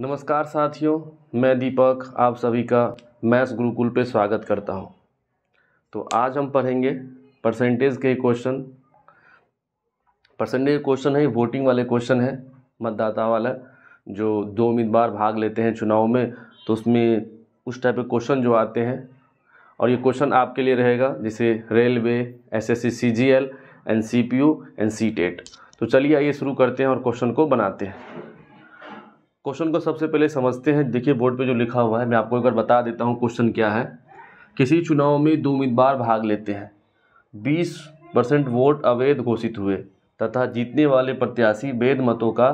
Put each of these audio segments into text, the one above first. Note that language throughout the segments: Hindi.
नमस्कार साथियों मैं दीपक आप सभी का मैथ्स गुरुकुल पे स्वागत करता हूँ तो आज हम पढ़ेंगे परसेंटेज के क्वेश्चन परसेंटेज क्वेश्चन है वोटिंग वाले क्वेश्चन है मतदाता वाला जो दो उम्मीदवार भाग लेते हैं चुनाव में तो उसमें उस टाइप के क्वेश्चन जो आते हैं और ये क्वेश्चन आपके लिए रहेगा जैसे railway S S C C G L N C P U N C TET तो चलिए आइए शुरू करते हैं और क्वेश्चन को बनाते हैं क्वेश्चन को सबसे पहले समझते हैं देखिए बोर्ड पे जो लिखा हुआ है मैं आपको एक बार बता देता हूँ क्वेश्चन क्या है किसी चुनाव में दो उम्मीदवार भाग लेते हैं बीस परसेंट वोट अवैध घोषित हुए तथा जीतने वाले प्रत्याशी वैध मतों का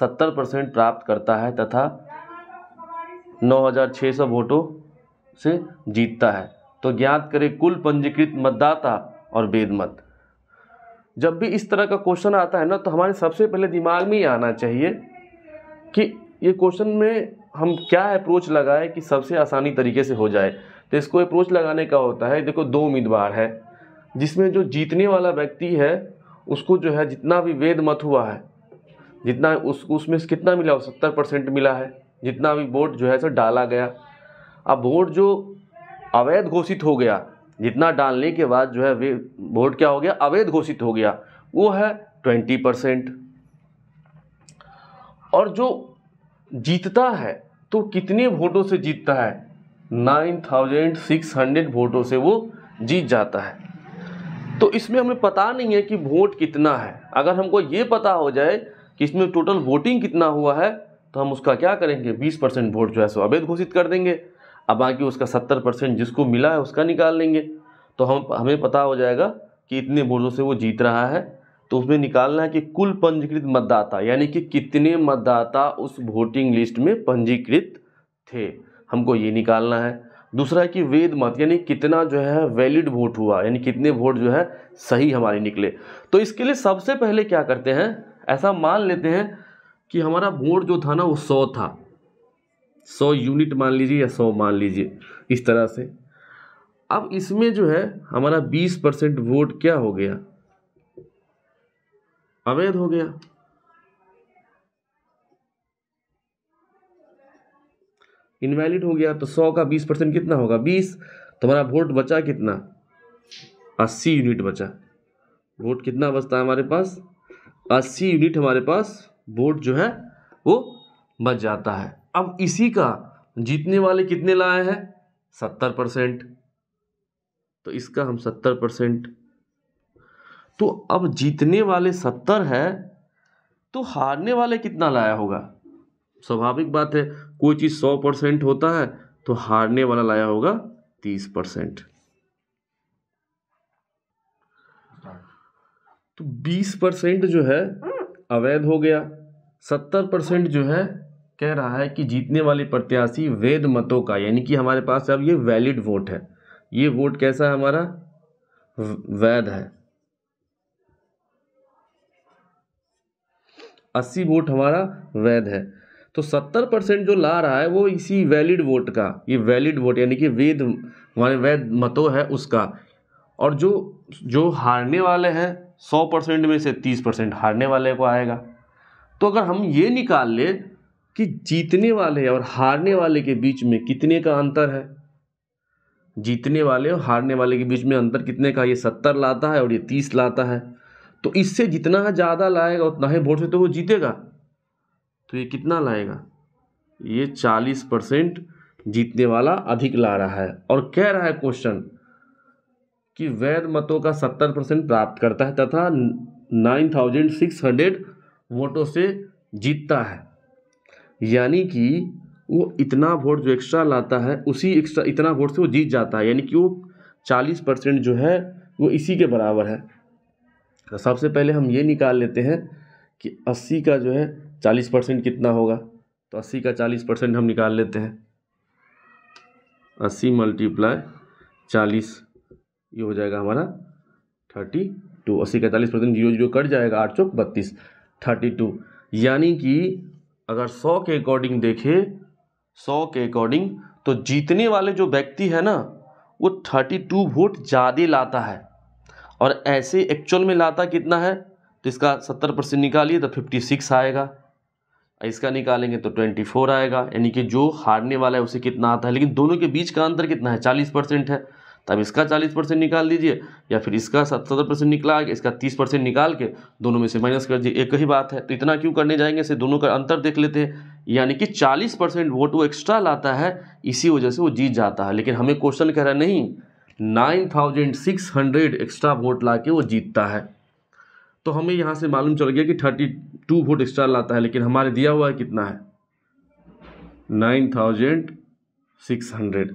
सत्तर परसेंट प्राप्त करता है तथा नौ हज़ार छः सौ वोटों से जीतता है तो ज्ञात करें कुल पंजीकृत मतदाता और वेद मत जब भी इस तरह का क्वेश्चन आता है ना तो हमारे सबसे पहले दिमाग में ही आना चाहिए कि ये क्वेश्चन में हम क्या अप्रोच लगाए कि सबसे आसानी तरीके से हो जाए तो इसको अप्रोच लगाने का होता है देखो दो उम्मीदवार है जिसमें जो जीतने वाला व्यक्ति है उसको जो है जितना भी वेद मत हुआ है जितना उस उसमें कितना मिला हो सत्तर परसेंट मिला है जितना भी वोट जो है सो डाला गया अब वोट जो अवैध घोषित हो गया जितना डालने के बाद जो है वे वोट क्या हो गया अवैध घोषित हो गया वो है ट्वेंटी परसेंट और जो जीतता है तो कितने वोटों से जीतता है नाइन थाउजेंड सिक्स हंड्रेड वोटों से वो जीत जाता है तो इसमें हमें पता नहीं है कि वोट कितना है अगर हमको ये पता हो जाए कि इसमें टोटल वोटिंग कितना हुआ है तो हम उसका क्या करेंगे बीस परसेंट वोट जो है सो अवैध घोषित कर देंगे अब बाकी उसका सत्तर परसेंट जिसको मिला है उसका निकाल लेंगे तो हम हमें पता हो जाएगा कि इतने वोटों से वो जीत रहा है तो उसमें निकालना है कि कुल पंजीकृत मतदाता यानी कि कितने मतदाता उस वोटिंग लिस्ट में पंजीकृत थे हमको ये निकालना है दूसरा है कि वेद मत यानी कितना जो है वैलिड वोट हुआ यानी कितने वोट जो है सही हमारे निकले तो इसके लिए सबसे पहले क्या करते हैं ऐसा मान लेते हैं कि हमारा वोट जो था ना वो सौ था सौ यूनिट मान लीजिए या सौ मान लीजिए इस तरह से अब इसमें जो है हमारा बीस परसेंट वोट क्या हो गया अवैध हो गया इनवैलिड हो गया तो सौ का बीस परसेंट कितना होगा बीस तुम्हारा वोट बचा कितना अस्सी यूनिट बचा वोट कितना बचता है हमारे पास अस्सी यूनिट हमारे पास वोट जो है वो बच जाता है अब इसी का जीतने वाले कितने लाए हैं सत्तर परसेंट तो इसका हम सत्तर परसेंट तो अब जीतने वाले सत्तर है तो हारने वाले कितना लाया होगा स्वाभाविक बात है कोई चीज़ सौ परसेंट होता है तो हारने वाला लाया होगा तीस परसेंट तो बीस परसेंट जो है अवैध हो गया सत्तर परसेंट जो है कह रहा है कि जीतने वाले प्रत्याशी वैध मतों का यानी कि हमारे पास अब ये वैलिड वोट है ये वोट कैसा है हमारा वैध है अस्सी वोट हमारा वैध है तो सत्तर परसेंट जो ला रहा है वो इसी वैलिड वोट का ये वैलिड वोट यानी कि वेद हमारे वैध मतों है उसका और जो जो हारने वाले हैं सौ परसेंट में से तीस परसेंट हारने वाले को आएगा तो अगर हम ये निकाल लें कि जीतने वाले और हारने वाले के बीच में कितने का अंतर है जीतने वाले और हारने वाले के बीच में अंतर कितने का ये सत्तर लाता है और ये तीस लाता है तो इससे जितना ज़्यादा लाएगा उतना ही वोट से तो वो जीतेगा तो ये कितना लाएगा ये चालीस परसेंट जीतने वाला अधिक ला रहा है और कह रहा है क्वेश्चन कि वैध मतों का सत्तर परसेंट प्राप्त करता है तथा नाइन थाउजेंड सिक्स हंड्रेड वोटों से जीतता है यानी कि वो इतना वोट जो एक्स्ट्रा लाता है उसी एक्स्ट्रा इतना वोट से वो जीत जाता है यानी कि वो चालीस परसेंट जो है वो इसी के बराबर है तो सबसे पहले हम ये निकाल लेते हैं कि अस्सी का जो है चालीस परसेंट कितना होगा तो अस्सी का चालीस परसेंट हम निकाल लेते हैं अस्सी मल्टीप्लाई चालीस ये हो जाएगा हमारा थर्टी टू अस्सी का चालीस परसेंट जीरो जीरो कट जाएगा आठ चौक बत्तीस थर्टी टू यानी कि अगर सौ के अकॉर्डिंग देखे सौ के अकॉर्डिंग तो जीतने वाले जो व्यक्ति है ना वो थर्टी टू वोट ज़्यादा लाता है और ऐसे एक्चुअल में लाता कितना है तो इसका सत्तर परसेंट निकालिए तो फिफ्टी सिक्स आएगा इसका निकालेंगे तो ट्वेंटी फोर आएगा यानी कि जो हारने वाला है उसे कितना आता है लेकिन दोनों के बीच का अंतर कितना है चालीस परसेंट है तब तो इसका चालीस परसेंट निकाल दीजिए या फिर इसका सत्तर परसेंट निकला के इसका तीस परसेंट निकाल के दोनों में से माइनस कर दीजिए एक ही बात है तो इतना क्यों करने जाएंगे इसे दोनों का अंतर देख लेते हैं यानी कि चालीस परसेंट वोट वो एक्स्ट्रा लाता है इसी वजह से वो जीत जाता है लेकिन हमें क्वेश्चन कह रहा नहीं nine thousand six hundred extra vote ला के वो जीतता है तो हमें यहाँ से मालूम चल गया कि थर्टी टू वोट एक्स्ट्रा लाता है लेकिन हमारे दिया हुआ है कितना है नाइन थाउजेंड सिक्स हंड्रेड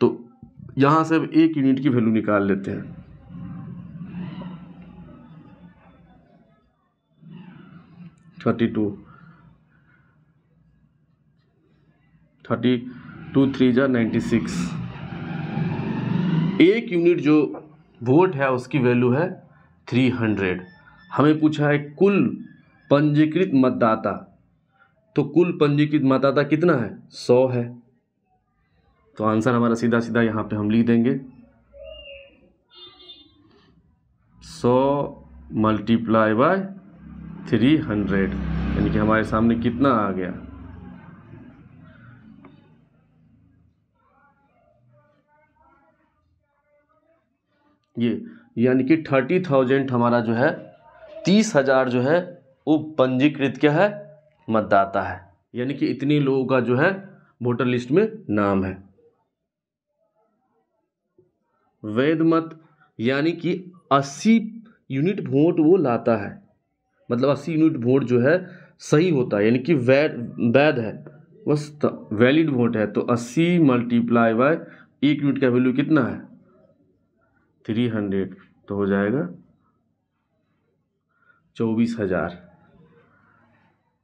तो यहाँ से अब एक यूनिट की वैल्यू निकाल लेते हैं thirty two thirty two three जा नाइन्टी सिक्स एक यूनिट जो वोट है उसकी वैल्यू है थ्री हंड्रेड हमें पूछा है कुल पंजीकृत मतदाता तो कुल पंजीकृत मतदाता कितना है सौ है तो आंसर हमारा सीधा सीधा यहाँ पे हम लिख देंगे सौ मल्टीप्लाई बाय थ्री हंड्रेड यानी कि हमारे सामने कितना आ गया ये यानी कि थर्टी थाउजेंड हमारा जो है तीस हज़ार जो है वो पंजीकृत क्या है मतदाता है यानी कि इतने लोगों का जो है वोटर लिस्ट में नाम है वैध मत यानी कि अस्सी यूनिट वोट वो लाता है मतलब अस्सी यूनिट वोट जो है सही होता है यानी कि वैध वैध है बस वैलिड वोट है तो अस्सी मल्टीप्लाई बाय एक यूनिट का वैल्यू कितना है थ्री हंड्रेड तो हो जाएगा चौबीस हज़ार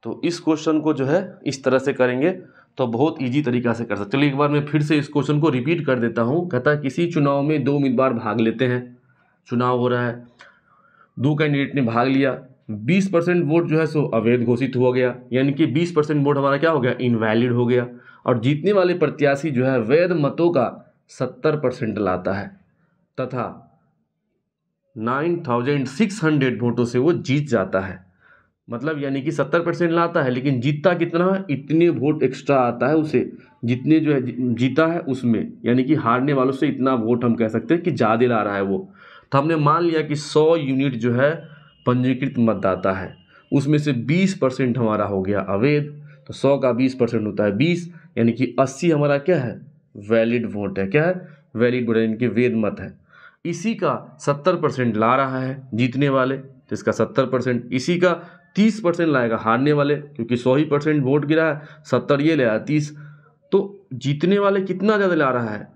तो इस क्वेश्चन को जो है इस तरह से करेंगे तो बहुत इजी तरीका से कर सकते चलिए एक बार मैं फिर से इस क्वेश्चन को रिपीट कर देता हूँ कहता किसी चुनाव में दो उम्मीदवार भाग लेते हैं चुनाव हो रहा है दो कैंडिडेट ने भाग लिया 20 परसेंट वोट जो है सो अवैध घोषित हो गया यानी कि 20 परसेंट वोट हमारा क्या हो गया इनवैलिड हो गया और जीतने वाले प्रत्याशी जो है वैध मतों का 70 परसेंट लाता है तथा नाइन थाउजेंड सिक्स हंड्रेड वोटों से वो जीत जाता है मतलब यानी कि सत्तर परसेंट लाता है लेकिन जीतता कितना इतने वोट एक्स्ट्रा आता है उसे जितने जो है जीता है उसमें यानी कि हारने वालों से इतना वोट हम कह सकते हैं कि ज़्यादा ला रहा है वो तो हमने मान लिया कि सौ यूनिट जो है पंजीकृत मतदाता है उसमें से बीस परसेंट हमारा हो गया अवैध तो सौ का बीस परसेंट होता है बीस यानी कि अस्सी हमारा क्या है वैलिड वोट है क्या है वैलिड वोट यानी कि वेद मत है इसी का सत्तर परसेंट ला रहा है जीतने वाले तो इसका सत्तर परसेंट इसी का तीस परसेंट लाएगा हारने वाले क्योंकि सौ ही परसेंट वोट गिरा है सत्तर ये ले आया तीस तो जीतने वाले कितना ज़्यादा ला रहा है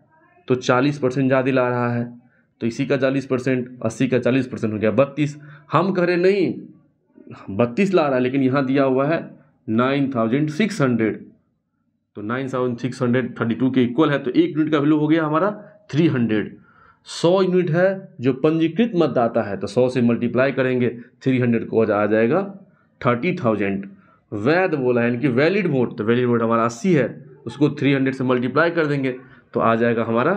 तो चालीस परसेंट ज़्यादा ला रहा है तो इसी का चालीस परसेंट अस्सी का चालीस परसेंट हो गया बत्तीस हम कह रहे नहीं बत्तीस ला रहा है लेकिन यहाँ दिया हुआ है नाइन थाउजेंड सिक्स हंड्रेड तो nine thousand six hundred thirty two के इक्वल है तो एक यूनिट का वैल्यू हो गया हमारा थ्री हंड्रेड सौ यूनिट है जो पंजीकृत मतदाता है तो सौ से मल्टीप्लाई करेंगे थ्री हंड्रेड को आ जाएगा थर्टी थाउजेंड वैध बोला यानी कि वैलिड वोट तो वैलिड वोट हमारा अस्सी है उसको थ्री हंड्रेड से मल्टीप्लाई कर देंगे तो आ जाएगा हमारा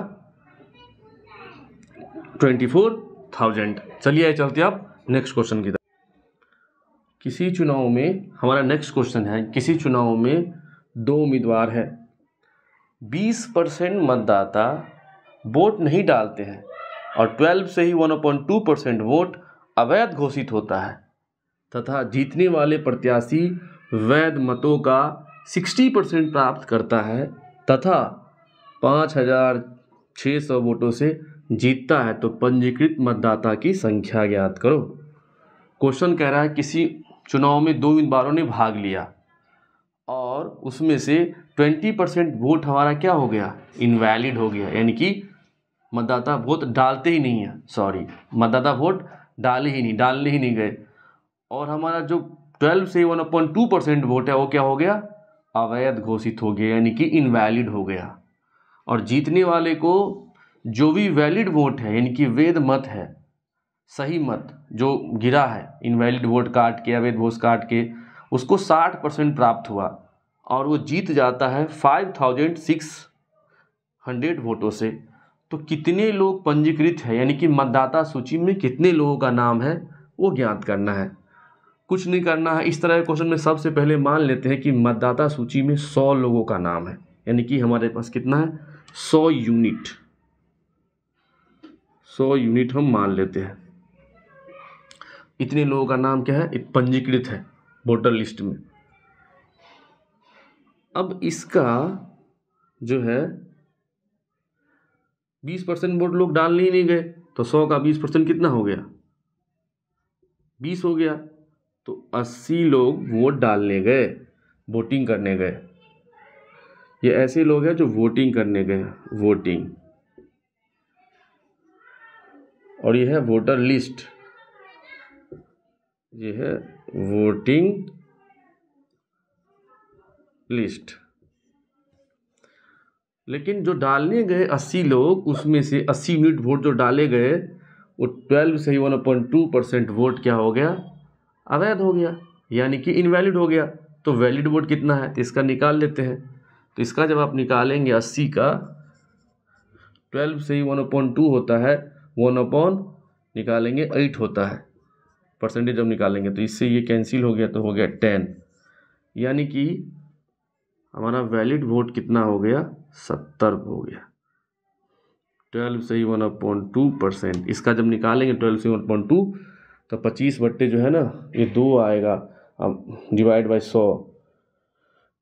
ट्वेंटी फोर थाउजेंड चलिए चलते आप नेक्स्ट क्वेश्चन की तरफ किसी चुनाव में हमारा नेक्स्ट क्वेश्चन है किसी चुनाव में दो उम्मीदवार है बीस परसेंट मतदाता वोट नहीं डालते हैं और 12 से ही 1.2 परसेंट वोट अवैध घोषित होता है तथा जीतने वाले प्रत्याशी वैध मतों का 60 परसेंट प्राप्त करता है तथा 5,600 वोटों से जीतता है तो पंजीकृत मतदाता की संख्या ज्ञात करो क्वेश्चन कह रहा है किसी चुनाव में दो उम्मीदवारों ने भाग लिया और उसमें से 20 परसेंट वोट हमारा क्या हो गया इनवैलिड हो गया यानी कि मतदाता वोट डालते ही नहीं है सॉरी मतदाता वोट डाले ही नहीं डालने ही नहीं गए और हमारा जो ट्वेल्व से one point two percent vote है वो क्या हो गया अवैध घोषित हो गया यानी कि इनवैलिड हो गया और जीतने वाले को जो भी वैलिड वोट है यानी कि वेद मत है सही मत जो गिरा है इनवैलिड वोट काट के अवैध घोष काट के उसको साठ परसेंट प्राप्त हुआ और वो जीत जाता है फाइव थाउजेंड सिक्स हंड्रेड वोटों से तो कितने लोग पंजीकृत हैं यानी कि मतदाता सूची में कितने लोगों का नाम है वो ज्ञात करना है कुछ नहीं करना है इस तरह के क्वेश्चन में सबसे पहले मान लेते हैं कि मतदाता सूची में सौ लोगों का नाम है यानी कि हमारे पास कितना है सौ यूनिट सौ यूनिट हम मान लेते हैं इतने लोगों का नाम क्या है पंजीकृत है वोटर लिस्ट में अब इसका जो है बीस परसेंट वोट लोग डालने ही नहीं गए तो सौ का बीस परसेंट कितना हो गया बीस हो गया तो अस्सी लोग वोट डालने गए वोटिंग करने गए ये ऐसे लोग हैं जो वोटिंग करने गए वोटिंग और यह है वोटर लिस्ट ये है वोटिंग लिस्ट लेकिन जो डालने गए अस्सी लोग उसमें से अस्सी यूनिट वोट जो डाले गए वो ट्वेल्व ही one point two percent vote क्या हो गया अवैध हो गया यानी कि इनवैलिड हो गया तो वैलिड वोट कितना है तो इसका निकाल लेते हैं तो इसका जब आप निकालेंगे अस्सी का ट्वेल्व से ही वन पॉइंट टू होता है वन अपॉन निकालेंगे एट होता है परसेंटेज जब निकालेंगे तो इससे ये कैंसिल हो गया तो हो गया टेन यानी कि हमारा वैलिड वोट कितना हो गया सत्तर हो गया ट्वेल्व से ही वन पॉइंट टू परसेंट इसका जब निकालेंगे ट्वेल्व से वन पॉइंट टू तो पच्चीस बट्टे जो है ना ये दो आएगा अब डिवाइड बाई सौ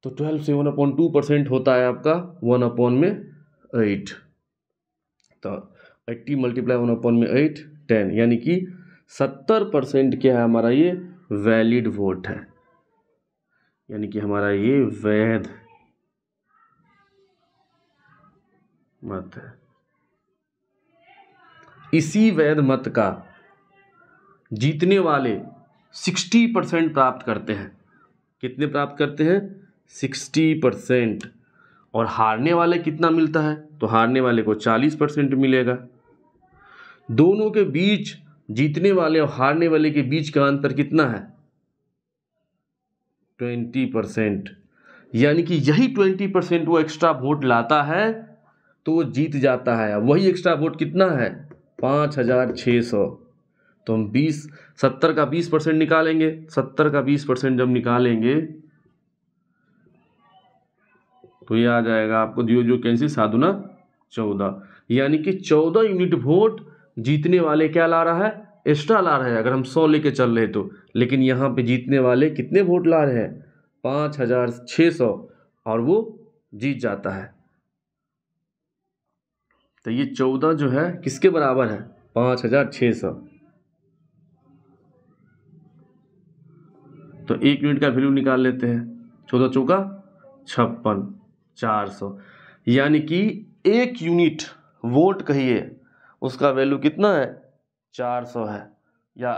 तो ट्वेल्व से वन अपॉइंट टू परसेंट होता है आपका वन अपॉन में एट तो एट्टी मल्टीप्लाई वन अपॉन में एट टेन यानी कि सत्तर परसेंट क्या है हमारा ये वैलिड वोट है यानी कि हमारा ये वैध मत है इसी वैध मत का जीतने वाले सिक्सटी परसेंट प्राप्त करते हैं कितने प्राप्त करते हैं सिक्सटी परसेंट और हारने वाले कितना मिलता है तो हारने वाले को चालीस परसेंट मिलेगा दोनों के बीच जीतने वाले और हारने वाले के बीच का अंतर कितना है ट्वेंटी परसेंट यानी कि यही ट्वेंटी परसेंट वो एक्स्ट्रा वोट लाता है तो वो जीत जाता है वही एक्स्ट्रा वोट कितना है पाँच हज़ार छः सौ तो हम बीस सत्तर का बीस परसेंट निकालेंगे सत्तर का बीस परसेंट जब निकालेंगे तो ये आ जाएगा आपको दियो जो कैंसी साधुना चौदह यानी कि चौदह यूनिट वोट जीतने वाले क्या ला रहा है एक्स्ट्रा ला रहे हैं अगर हम सौ कर चल रहे तो लेकिन यहाँ पर जीतने वाले कितने वोट ला रहे हैं पाँच हज़ार छः सौ और वो जीत जाता है तो ये चौदह जो है किसके बराबर है पाँच हज़ार छः सौ तो एक यूनिट का वैल्यू निकाल लेते हैं चौदह चौका छप्पन चार सौ यानी कि एक यूनिट वोट कहिए उसका वैल्यू कितना है चार सौ है या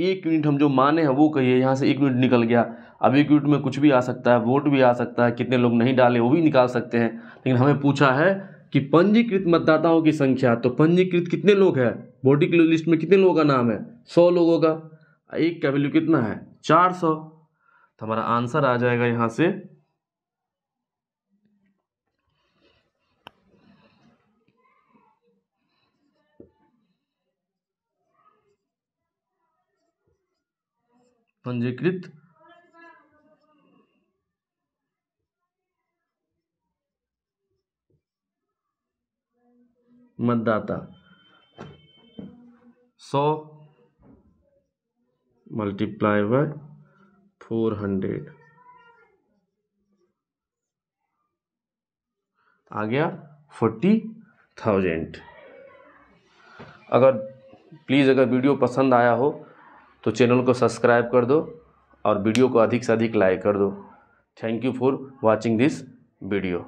एक यूनिट हम जो माने हैं वो कहिए यहाँ से एक यूनिट निकल गया अब एक यूनिट में कुछ भी आ सकता है वोट भी आ सकता है कितने लोग नहीं डाले वो भी निकाल सकते हैं लेकिन हमें पूछा है कि पंजीकृत मतदाताओं की संख्या तो पंजीकृत कितने लोग हैं वोटिंग लिस्ट में कितने लोगों का नाम है सौ लोगों का एक का वैल्यू कितना है चार सौ तो हमारा आंसर आ जाएगा यहाँ से पंजीकृत मतदाता सौ मल्टीप्लाई बाय फोर हंड्रेड आ गया फोर्टी थाउजेंड अगर प्लीज़ अगर वीडियो पसंद आया हो तो चैनल को सब्सक्राइब कर दो और वीडियो को अधिक से अधिक लाइक कर दो thank you for watching this video